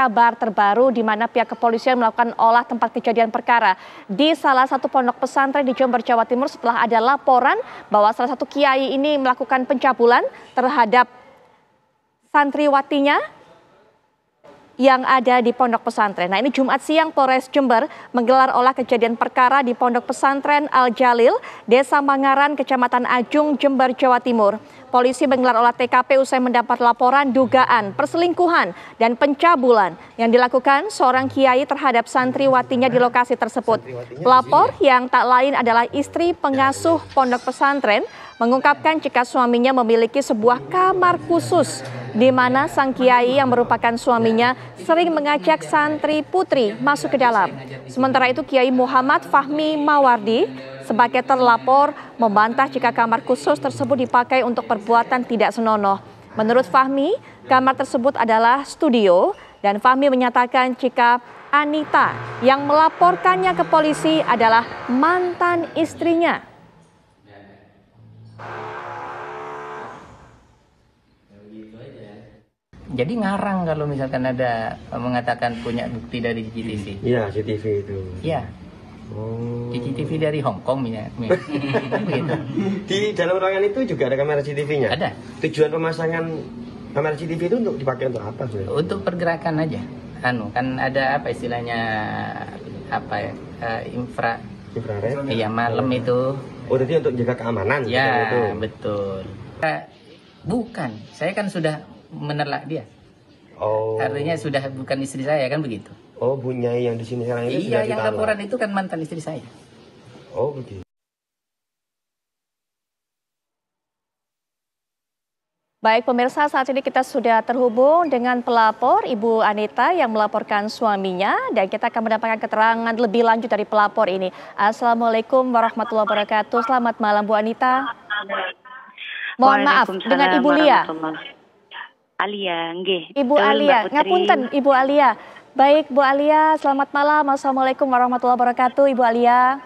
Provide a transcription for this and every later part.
kabar terbaru di mana pihak kepolisian melakukan olah tempat kejadian perkara di salah satu pondok pesantren di Jember, Jawa Timur setelah ada laporan bahwa salah satu kiai ini melakukan pencabulan terhadap santriwatinya yang ada di pondok pesantren. Nah ini Jumat siang Polres Jember menggelar olah kejadian perkara di pondok pesantren Al Jalil, Desa Mangaran, Kecamatan Ajung, Jember, Jawa Timur. Polisi menggelar olah TKP usai mendapat laporan dugaan perselingkuhan dan pencabulan yang dilakukan seorang kiai terhadap santriwatinya di lokasi tersebut. Pelapor ya? yang tak lain adalah istri pengasuh pondok pesantren mengungkapkan jika suaminya memiliki sebuah kamar khusus di mana sang kiai yang merupakan suaminya sering mengajak santri putri masuk ke dalam. Sementara itu Kiai Muhammad Fahmi Mawardi sebagai terlapor membantah jika kamar khusus tersebut dipakai untuk perbuatan tidak senonoh. Menurut Fahmi, kamar tersebut adalah studio dan Fahmi menyatakan jika Anita yang melaporkannya ke polisi adalah mantan istrinya. jadi ngarang kalau misalkan ada mengatakan punya bukti dari CCTV. Iya, CCTV itu. Iya. Oh. CCTV dari Hong Kong ya. Di dalam ruangan itu juga ada kamera CCTV-nya. Ada. Tujuan pemasangan kamera CCTV itu untuk dipakai untuk apa sebenarnya? Untuk pergerakan aja. Anu, kan ada apa istilahnya apa ya? Uh, infra infrared. Iya, malam oh. itu. Oh, jadi untuk jaga keamanan. Iya betul. Eh, bukan, saya kan sudah menerlak dia. Oh. Artinya sudah bukan istri saya kan begitu. Oh, punya yang di sini sekarang itu Iya, yang laporan itu kan mantan istri saya. Oh, begitu. Baik pemirsa, saat ini kita sudah terhubung dengan pelapor Ibu Anita yang melaporkan suaminya dan kita akan mendapatkan keterangan lebih lanjut dari pelapor ini. Assalamualaikum warahmatullahi wabarakatuh. Selamat malam Bu Anita. Mohon maaf dengan Ibu Lia. Alia, nggih. Ibu Alia, ngapunten Ibu Alia. Baik, Bu Alia, selamat malam. Assalamualaikum warahmatullahi wabarakatuh, Ibu Alia.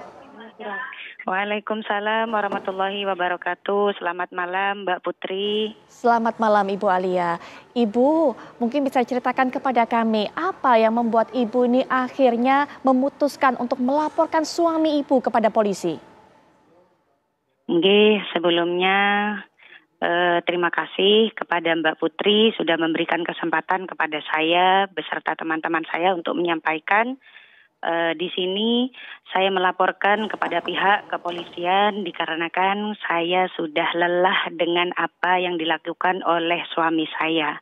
Waalaikumsalam warahmatullahi wabarakatuh. Selamat malam, Mbak Putri. Selamat malam, Ibu Alia. Ibu, mungkin bisa ceritakan kepada kami apa yang membuat Ibu ini akhirnya memutuskan untuk melaporkan suami Ibu kepada polisi? Nggih, sebelumnya eh, terima kasih kepada Mbak Putri sudah memberikan kesempatan kepada saya beserta teman-teman saya untuk menyampaikan eh, di sini saya melaporkan kepada pihak kepolisian dikarenakan saya sudah lelah dengan apa yang dilakukan oleh suami saya.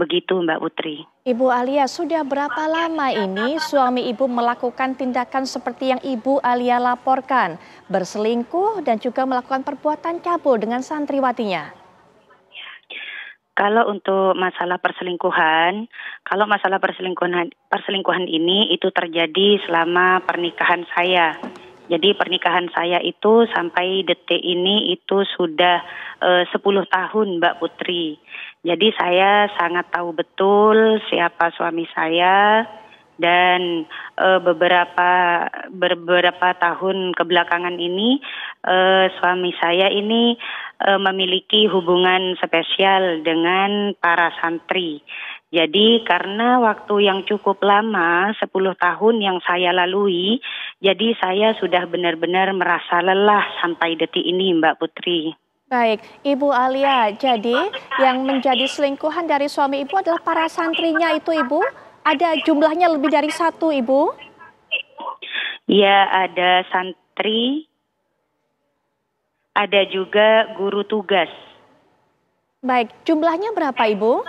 Begitu Mbak Putri. Ibu Alia, sudah berapa lama ini suami Ibu melakukan tindakan seperti yang Ibu Alia laporkan? Berselingkuh dan juga melakukan perbuatan cabul dengan santriwatinya? Kalau untuk masalah perselingkuhan, kalau masalah perselingkuhan perselingkuhan ini itu terjadi selama pernikahan saya. Jadi pernikahan saya itu sampai detik ini itu sudah eh, uh, 10 tahun Mbak Putri. Jadi saya sangat tahu betul siapa suami saya dan e, beberapa beberapa tahun kebelakangan ini e, suami saya ini e, memiliki hubungan spesial dengan para santri. Jadi karena waktu yang cukup lama, 10 tahun yang saya lalui, jadi saya sudah benar-benar merasa lelah sampai detik ini Mbak Putri. Baik, Ibu Alia, jadi yang menjadi selingkuhan dari suami Ibu adalah para santrinya itu Ibu? Ada jumlahnya lebih dari satu Ibu? Iya, ada santri, ada juga guru tugas. Baik, jumlahnya berapa Ibu?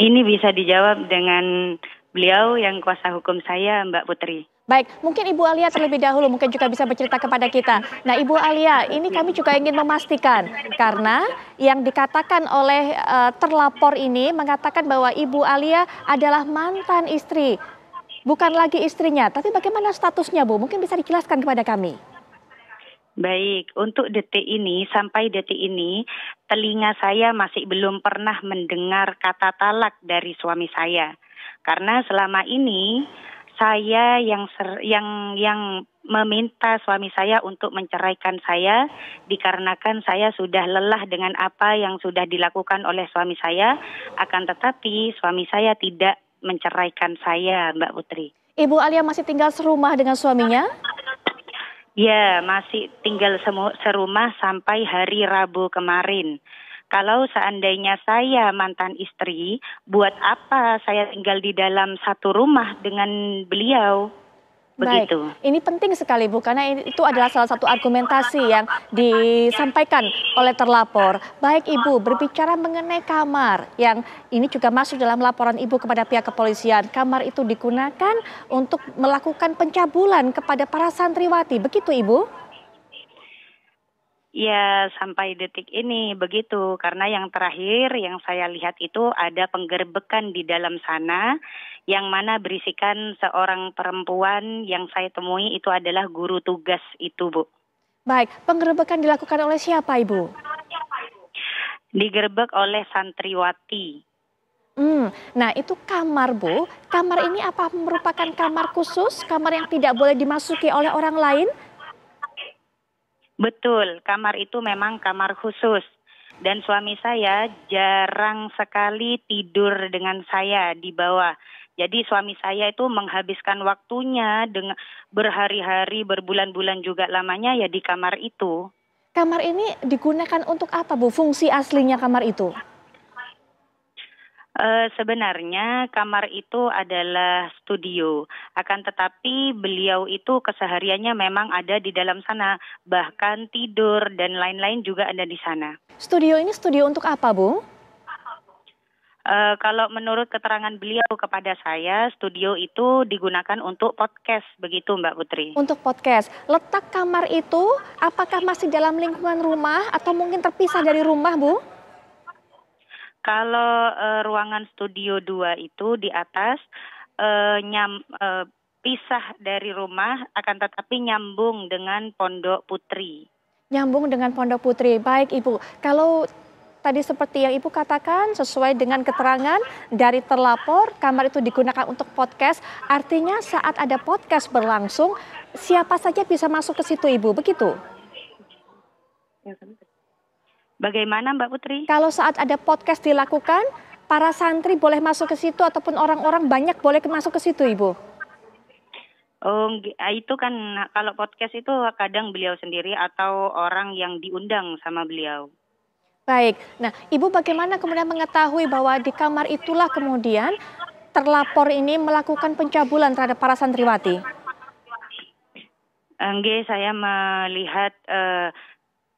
Ini bisa dijawab dengan beliau yang kuasa hukum saya, Mbak Putri. Baik, mungkin Ibu Alia terlebih dahulu mungkin juga bisa bercerita kepada kita. Nah, Ibu Alia, ini kami juga ingin memastikan karena yang dikatakan oleh uh, terlapor ini mengatakan bahwa Ibu Alia adalah mantan istri, bukan lagi istrinya. Tapi bagaimana statusnya, Bu? Mungkin bisa dijelaskan kepada kami. Baik, untuk detik ini sampai detik ini telinga saya masih belum pernah mendengar kata talak dari suami saya. Karena selama ini saya yang ser, yang yang meminta suami saya untuk menceraikan saya dikarenakan saya sudah lelah dengan apa yang sudah dilakukan oleh suami saya akan tetapi suami saya tidak menceraikan saya Mbak Putri. Ibu Alia masih tinggal serumah dengan suaminya? Ya, masih tinggal serumah sampai hari Rabu kemarin kalau seandainya saya mantan istri, buat apa saya tinggal di dalam satu rumah dengan beliau? Baik. Ini penting sekali Bu karena itu adalah salah satu argumentasi yang disampaikan oleh terlapor. Baik Ibu, berbicara mengenai kamar yang ini juga masuk dalam laporan Ibu kepada pihak kepolisian. Kamar itu digunakan untuk melakukan pencabulan kepada para santriwati. Begitu Ibu? Ya, sampai detik ini begitu. Karena yang terakhir yang saya lihat itu ada penggerbekan di dalam sana yang mana berisikan seorang perempuan yang saya temui itu adalah guru tugas itu, Bu. Baik, penggerbekan dilakukan oleh siapa, Ibu? Digerbek oleh santriwati. Hmm, nah itu kamar, Bu. Kamar ini apa merupakan kamar khusus, kamar yang tidak boleh dimasuki oleh orang lain? Betul, kamar itu memang kamar khusus. Dan suami saya jarang sekali tidur dengan saya di bawah. Jadi suami saya itu menghabiskan waktunya dengan berhari-hari, berbulan-bulan juga lamanya ya di kamar itu. Kamar ini digunakan untuk apa Bu? Fungsi aslinya kamar itu? Uh, sebenarnya kamar itu adalah studio. Akan tetapi beliau itu kesehariannya memang ada di dalam sana, bahkan tidur dan lain-lain juga ada di sana. Studio ini studio untuk apa, Bu? Uh, kalau menurut keterangan beliau kepada saya, studio itu digunakan untuk podcast, begitu Mbak Putri. Untuk podcast, letak kamar itu apakah masih dalam lingkungan rumah atau mungkin terpisah dari rumah, Bu? Kalau uh, ruangan studio 2 itu di atas uh, nyam uh, pisah dari rumah akan tetapi nyambung dengan pondok putri. Nyambung dengan pondok putri. Baik, Ibu. Kalau tadi seperti yang Ibu katakan sesuai dengan keterangan dari terlapor kamar itu digunakan untuk podcast, artinya saat ada podcast berlangsung siapa saja bisa masuk ke situ Ibu, begitu? Ya, kan? Bagaimana Mbak Putri? Kalau saat ada podcast dilakukan, para santri boleh masuk ke situ ataupun orang-orang banyak boleh masuk ke situ Ibu? Oh, ah, itu kan nah, kalau podcast itu kadang beliau sendiri atau orang yang diundang sama beliau. Baik. Nah, Ibu bagaimana kemudian mengetahui bahwa di kamar itulah kemudian terlapor ini melakukan pencabulan terhadap para santriwati? Enggak, eh, saya melihat uh,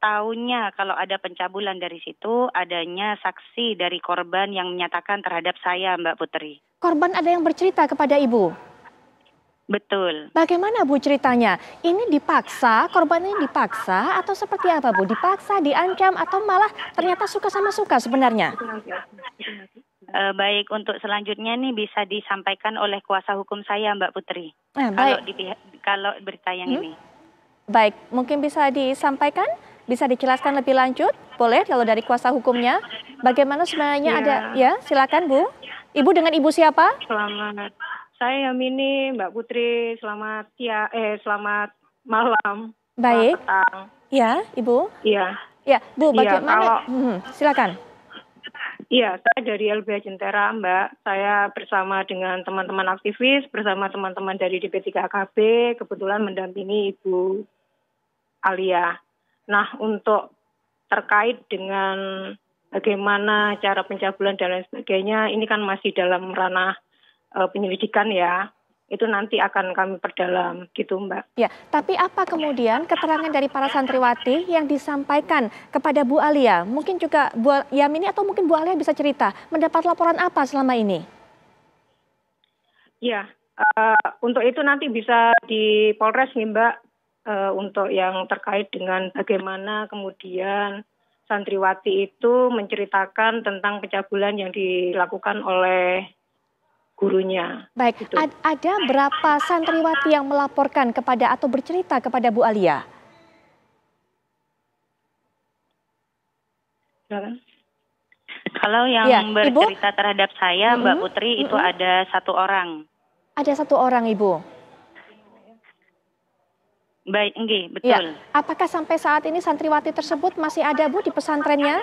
tahunya kalau ada pencabulan dari situ adanya saksi dari korban yang menyatakan terhadap saya Mbak Putri. Korban ada yang bercerita kepada Ibu? Betul. Bagaimana Bu ceritanya? Ini dipaksa, korban ini dipaksa atau seperti apa Bu? Dipaksa, diancam atau malah ternyata suka sama suka sebenarnya? E, baik untuk selanjutnya nih bisa disampaikan oleh kuasa hukum saya Mbak Putri. Eh, baik. Kalau di kalau berita yang hmm? ini. Baik, mungkin bisa disampaikan? Bisa dijelaskan lebih lanjut? Boleh kalau dari kuasa hukumnya? Bagaimana sebenarnya ya. ada iya. ya? Silakan Bu. Ibu dengan Ibu siapa? Selamat. Saya Yamini, Mbak Putri. Selamat ya eh selamat malam. Baik. Selamat Ya, Ibu. Iya. Ya, Bu, iya, bagaimana? kalau, hmm, silakan. Iya, saya dari LBH Jentera, Mbak. Saya bersama dengan teman-teman aktivis, bersama teman-teman dari DP3KB, kebetulan mendampingi Ibu Alia. Nah, untuk terkait dengan bagaimana cara pencabulan dan lain sebagainya, ini kan masih dalam ranah uh, penyelidikan ya itu nanti akan kami perdalam gitu Mbak. Ya, tapi apa kemudian keterangan dari para santriwati yang disampaikan kepada Bu Alia? Mungkin juga Bu Yamini atau mungkin Bu Alia bisa cerita mendapat laporan apa selama ini? Ya, uh, untuk itu nanti bisa di Polres nih Mbak uh, untuk yang terkait dengan bagaimana kemudian santriwati itu menceritakan tentang pencabulan yang dilakukan oleh gurunya. Baik, gitu. Ad ada berapa santriwati yang melaporkan kepada atau bercerita kepada Bu Alia? Kalau yang ya, bercerita Ibu? terhadap saya, Mbak Putri, mm -hmm. itu ada satu orang. Ada satu orang, Ibu. Baik, enggak, ya, betul. Ya. Apakah sampai saat ini santriwati tersebut masih ada Bu di pesantrennya?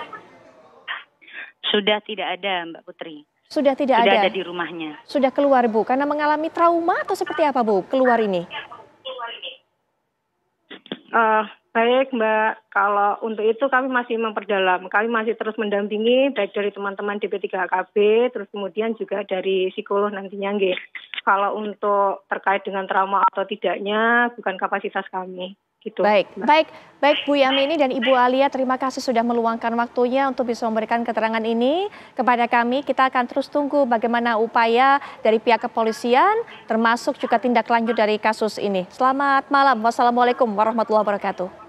Sudah tidak ada, Mbak Putri. Sudah tidak Sudah ada. ada di rumahnya. Sudah keluar, Bu. Karena mengalami trauma atau seperti apa, Bu? Keluar ini. Uh, baik, Mbak kalau untuk itu kami masih memperdalam, kami masih terus mendampingi baik dari teman-teman DP3HKB, terus kemudian juga dari psikolog nantinya Nge. Kalau untuk terkait dengan trauma atau tidaknya bukan kapasitas kami. Gitu. Baik, baik, baik Bu ini dan Ibu Alia, terima kasih sudah meluangkan waktunya untuk bisa memberikan keterangan ini kepada kami. Kita akan terus tunggu bagaimana upaya dari pihak kepolisian, termasuk juga tindak lanjut dari kasus ini. Selamat malam, wassalamualaikum warahmatullahi wabarakatuh.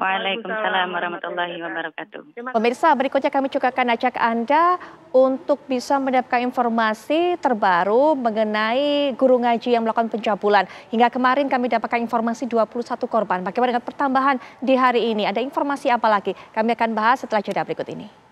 Waalaikumsalam warahmatullahi wabarakatuh. Pemirsa, berikutnya kami juga akan ajak Anda untuk bisa mendapatkan informasi terbaru mengenai guru ngaji yang melakukan pencabulan. Hingga kemarin kami dapatkan informasi 21 korban. Bagaimana dengan pertambahan di hari ini? Ada informasi apa lagi? Kami akan bahas setelah jeda berikut ini.